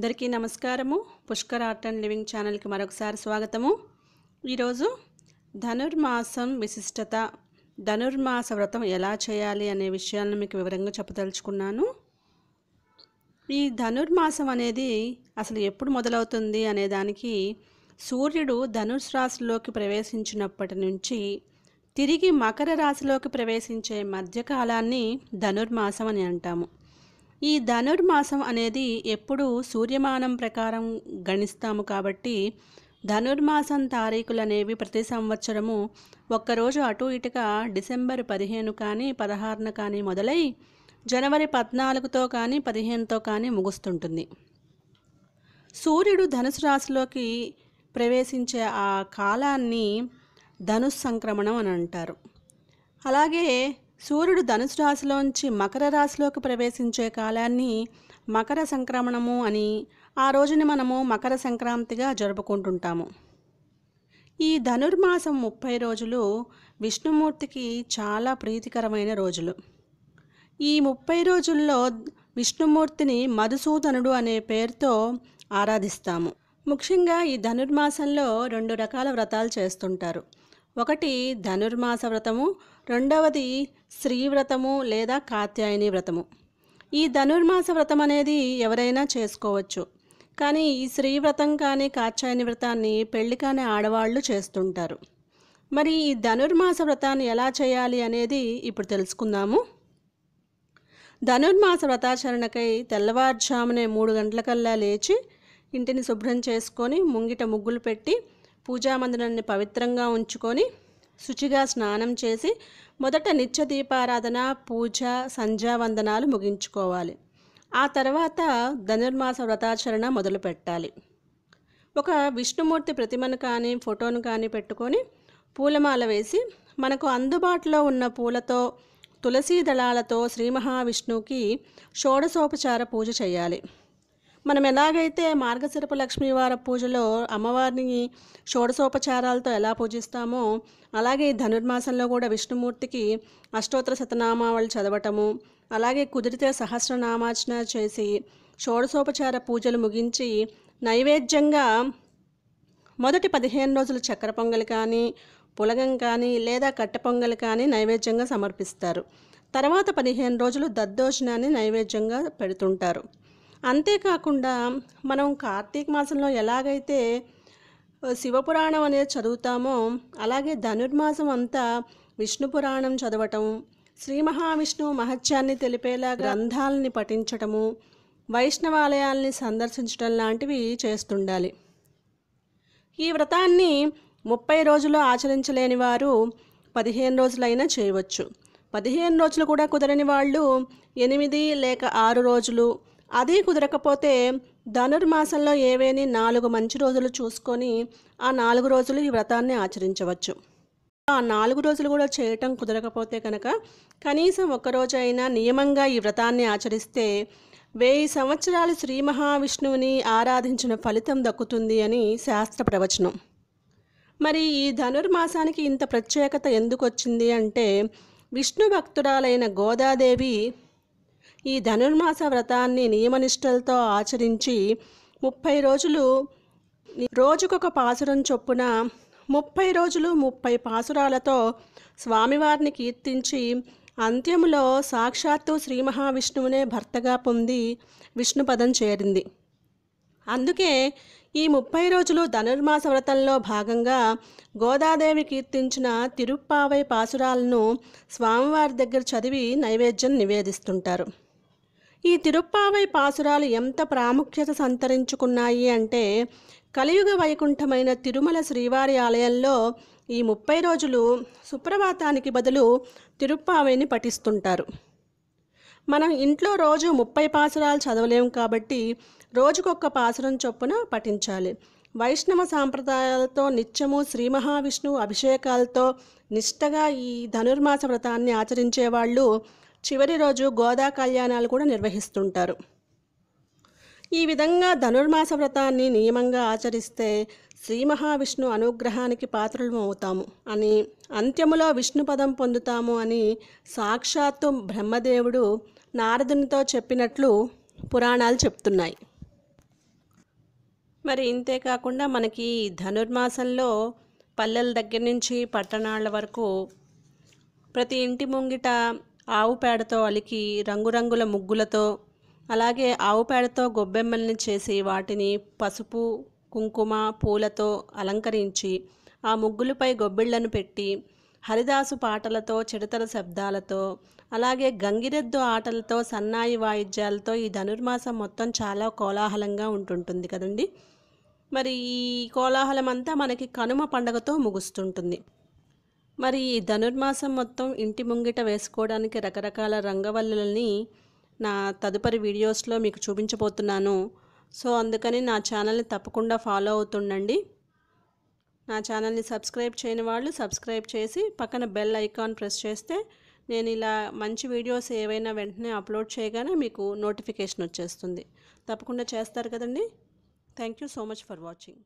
అందరికీ నమస్కారము Pushkar art and living ఛానల్కి మరొకసారి స్వాగతము ఈరోజు ధనుర్మాసం విశిష్టత ధనుర్మాస వ్రతం ఎలా చేయాలి అనే విషయాలను మీకు వివరంగా చెప్పదలుచుకున్నాను ఈ ధనుర్మాసం అనేది అసలు ఎప్పుడు మొదలవుతుంది అనే దానికి సూర్యుడు ధనుర్స్ రాశిలోకి ప్రవేశించినప్పటి నుంచి తిరిగి మకర రాశిలోకి ప్రవేశించే మధ్యకాలాన్ని ధనుర్మాసం అని అంటాము ఈ ధనుర్మాసం అనేది ఎప్పుడు సూర్యమానం ప్రకారం గణిస్తాము కాబట్టి ధనుర్మాసం తారీఖులు అనేవి ప్రతి సంవత్సరము ఒక్కరోజు అటు ఇటుగా డిసెంబర్ పదిహేను కానీ పదహారున కానీ మొదలై జనవరి పద్నాలుగుతో కానీ పదిహేనుతో కానీ ముగుస్తుంటుంది సూర్యుడు ధనుసు రాశిలోకి ప్రవేశించే ఆ కాలాన్ని ధనుస్ సంక్రమణం అని అంటారు అలాగే సూర్యుడు ధనుసు రాశిలోంచి మకర రాశిలోకి ప్రవేశించే కాలాన్ని మకర సంక్రమణము అని ఆ రోజుని మనము మకర సంక్రాంతిగా జరుపుకుంటుంటాము ఈ ధనుర్మాసం ముప్పై రోజులు విష్ణుమూర్తికి చాలా ప్రీతికరమైన రోజులు ఈ ముప్పై రోజుల్లో విష్ణుమూర్తిని మధుసూదనుడు అనే పేరుతో ఆరాధిస్తాము ముఖ్యంగా ఈ ధనుర్మాసంలో రెండు రకాల వ్రతాలు చేస్తుంటారు ఒకటి ధనుర్మాస వ్రతము రెండవది శ్రీవ్రతము లేదా కాత్యాయని వ్రతము ఈ ధనుర్మాస వ్రతం అనేది ఎవరైనా చేసుకోవచ్చు కానీ ఈ శ్రీవ్రతం కానీ కాత్యాయని వ్రతాన్ని పెళ్లి కానీ ఆడవాళ్ళు చేస్తుంటారు మరి ఈ ధనుర్మాస వ్రతాన్ని ఎలా చేయాలి అనేది ఇప్పుడు తెలుసుకుందాము ధనుర్మాస వ్రతాచరణకై తెల్లవారుజామునే మూడు గంటలకల్లా లేచి ఇంటిని శుభ్రం చేసుకొని ముంగిట ముగ్గులు పెట్టి పూజా మందిరాన్ని పవిత్రంగా ఉంచుకొని శుచిగా స్నానం చేసి మొదట నిత్య దీపారాధన పూజ సంధ్యావందనాలు ముగించుకోవాలి ఆ తర్వాత ధనుర్మాస వ్రతాచరణ మొదలు పెట్టాలి ఒక విష్ణుమూర్తి ప్రతిమను కానీ ఫోటోను కానీ పెట్టుకొని పూలమాల వేసి మనకు అందుబాటులో ఉన్న పూలతో తులసీ దళాలతో శ్రీ మహావిష్ణువుకి షోడశోపచార పూజ చేయాలి మనం ఎలాగైతే మార్గశిరపు లక్ష్మీవార పూజలో అమ్మవారిని షోడశోపచారాలతో ఎలా పూజిస్తామో అలాగే ధనుర్మాసంలో కూడా విష్ణుమూర్తికి అష్టోత్తర శతనామావళి చదవటము అలాగే కుదిరితే సహస్రనామాచన చేసి షోడశోపచార పూజలు ముగించి నైవేద్యంగా మొదటి పదిహేను రోజులు చక్కెర పొంగలి కానీ పులగం కానీ లేదా కట్టె పొంగలి కానీ నైవేద్యంగా సమర్పిస్తారు తర్వాత పదిహేను రోజులు దద్దోజనాన్ని నైవేద్యంగా పెడుతుంటారు అంతేకాకుండా మనం కార్తీక మాసంలో ఎలాగైతే శివపురాణం అనేది చదువుతామో అలాగే ధనుర్మాసం అంతా విష్ణు పురాణం చదవటం శ్రీ మహావిష్ణు మహత్యాన్ని తెలిపేలా గ్రంథాలని పఠించటము వైష్ణవాలయాల్ని సందర్శించడం లాంటివి చేస్తుండాలి ఈ వ్రతాన్ని ముప్పై రోజులు ఆచరించలేని వారు పదిహేను రోజులైనా చేయవచ్చు పదిహేను రోజులు కూడా కుదరని వాళ్ళు ఎనిమిది లేక ఆరు రోజులు అది కుదరకపోతే ధనుర్మాసంలో ఏవేని నాలుగు మంచి రోజులు చూసుకొని ఆ నాలుగు రోజులు ఈ వ్రతాన్ని ఆచరించవచ్చు ఆ నాలుగు రోజులు కూడా చేయటం కుదరకపోతే కనుక కనీసం ఒక్కరోజైనా అయినా నియమంగా ఈ వ్రతాన్ని ఆచరిస్తే వెయ్యి సంవత్సరాలు శ్రీ మహావిష్ణువుని ఆరాధించిన ఫలితం దక్కుతుంది అని శాస్త్ర ప్రవచనం మరి ఈ ధనుర్మాసానికి ఇంత ప్రత్యేకత ఎందుకు వచ్చింది అంటే విష్ణు భక్తురాలైన గోదాదేవి ఈ ధనుర్మాస వ్రతాన్ని నియమనిష్టలతో ఆచరించి ముప్పై రోజులు రోజుకొక పాసురం చొప్పున ముప్పై రోజులు ముప్పై పాసురాలతో స్వామివారిని కీర్తించి అంత్యములో సాక్షాత్తు శ్రీ మహావిష్ణువునే భర్తగా పొంది విష్ణుపదం చేరింది అందుకే ఈ ముప్పై రోజులు ధనుర్మాస వ్రతంలో భాగంగా గోదాదేవి కీర్తించిన తిరుప్పావై పాసురాలను స్వామివారి దగ్గర చదివి నైవేద్యం నివేదిస్తుంటారు ఈ తిరుప్పావై పాసురాలు ఎంత ప్రాముఖ్యత సంతరించుకున్నాయి అంటే కలియుగ వైకుంఠమైన తిరుమల శ్రీవారి ఆలయంలో ఈ ముప్పై రోజులు సుప్రభాతానికి బదులు తిరుప్పావైని పఠిస్తుంటారు మనం ఇంట్లో రోజు ముప్పై పాసురాలు చదవలేం కాబట్టి రోజుకొక్క పాసురం చొప్పున పఠించాలి వైష్ణవ సాంప్రదాయాలతో నిత్యము శ్రీ మహావిష్ణువు అభిషేకాలతో నిష్టగా ఈ ధనుర్మాస వ్రతాన్ని ఆచరించేవాళ్ళు చివరి రోజు గోదా కళ్యాణాలు కూడా నిర్వహిస్తుంటారు ఈ విధంగా ధనుర్మాస వ్రతాన్ని నియమంగా ఆచరిస్తే శ్రీ మహావిష్ణు అనుగ్రహానికి పాత్రలు అవుతాము అని అంత్యములో విష్ణు పదం పొందుతాము అని సాక్షాత్తు బ్రహ్మదేవుడు నారదునితో చెప్పినట్లు పురాణాలు చెప్తున్నాయి మరి ఇంతే కాకుండా మనకి ధనుర్మాసంలో పల్లెల దగ్గర నుంచి పట్టణాల వరకు ప్రతి ఇంటి ముంగిట ఆవు పేడతో అలికి రంగురంగుల ముగ్గులతో అలాగే ఆవు పేడతో గొబ్బెమ్మల్ని చేసి వాటిని పసుపు కుంకుమ పూలతో అలంకరించి ఆ ముగ్గులపై గొబ్బిళ్లను పెట్టి హరిదాసు పాటలతో చిడతల శబ్దాలతో అలాగే గంగిరెద్దు ఆటలతో సన్నాయి వాయిద్యాలతో ఈ ధనుర్మాసం మొత్తం చాలా కోలాహలంగా ఉంటుంటుంది కదండి మరి ఈ కోలాహలం అంతా మనకి కనుమ పండగతో ముగుస్తుంటుంది మరి ఈ ధనుర్మాసం మొత్తం ఇంటి ముంగిట వేసుకోవడానికి రకరకాల రంగవల్లులని నా తదుపరి వీడియోస్లో మీకు చూపించబోతున్నాను సో అందుకని నా ఛానల్ని తప్పకుండా ఫాలో అవుతుండండి నా ఛానల్ని సబ్స్క్రైబ్ చేయని వాళ్ళు సబ్స్క్రైబ్ చేసి పక్కన బెల్ ఐకాన్ ప్రెస్ చేస్తే నేను ఇలా మంచి వీడియోస్ ఏవైనా వెంటనే అప్లోడ్ చేయగానే మీకు నోటిఫికేషన్ వచ్చేస్తుంది తప్పకుండా చేస్తారు కదండి thank you so much for watching